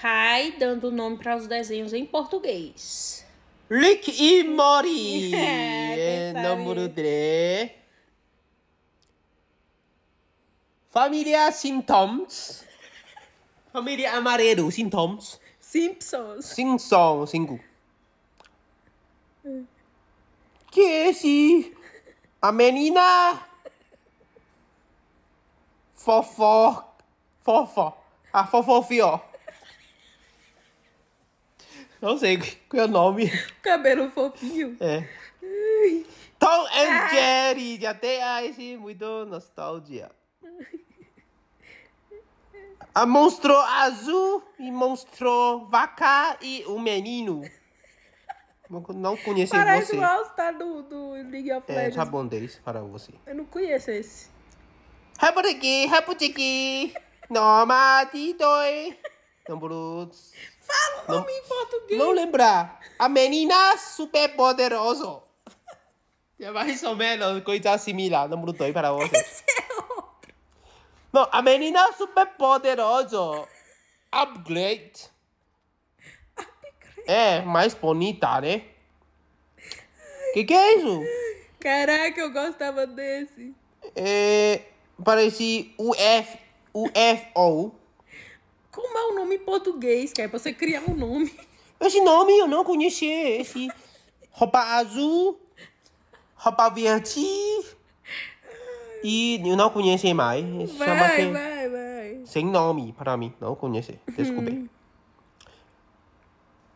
Kai dando o nome para os desenhos em português. Rick e Mori. É, é número 3. Família Simpsons. Família Amarelo, Simpsons. Simpsons. Simpsons, cinco. É esse? A menina. Fofó. Fofó. A fofofió. Não sei qual é o nome. Cabelo fofinho. É. Ai. Tom and ah. Jerry, de até esse muito nostalgia. A monstro azul e monstro vaca e o menino. Não conheço Parece você. Parece o All-Star do, do League of é, Legends. É, japonês para você. Eu não conheço esse. Raputiki, raputiki, nomadi doi. Fala não nome em português. Não lembrar. A menina super poderosa. É mais ou menos coisa similar. Número aí para você. Esse é outro. Não, a menina super poderosa. Upgrade. Upgrade. É, mais bonita, né? Que que é isso? Caraca, eu gostava desse. É, parece UF, UFO com mau nome em português, que é pra você criar um nome. Esse nome eu não conheci. Esse roupa azul, roupa verde. E eu não conheci mais. Vai, Chama vai, sem, vai. Sem nome para mim. Não conheci. Desculpe. Hum.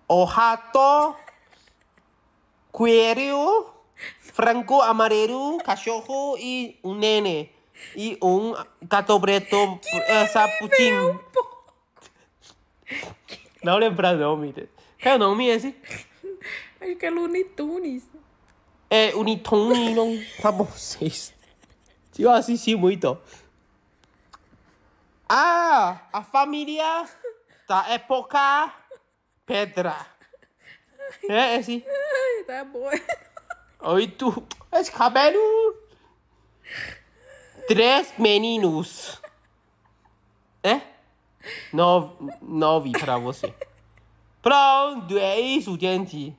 o rato, coelho, Franco amarelo, cachorro e um nene. E um gato preto, sapatinho. Dá uma lembrada, não, Mita. Qual é o nome esse? Acho que é Looney Tunes. É, Looney não tá vocês. Eu assisti muito. Ah, a família da época pedra. É esse? É assim. Ai, tá bom. Oi, tu. Esse cabelo. Três meninos. É? nove, nove para você. Pronto, é isso, gente.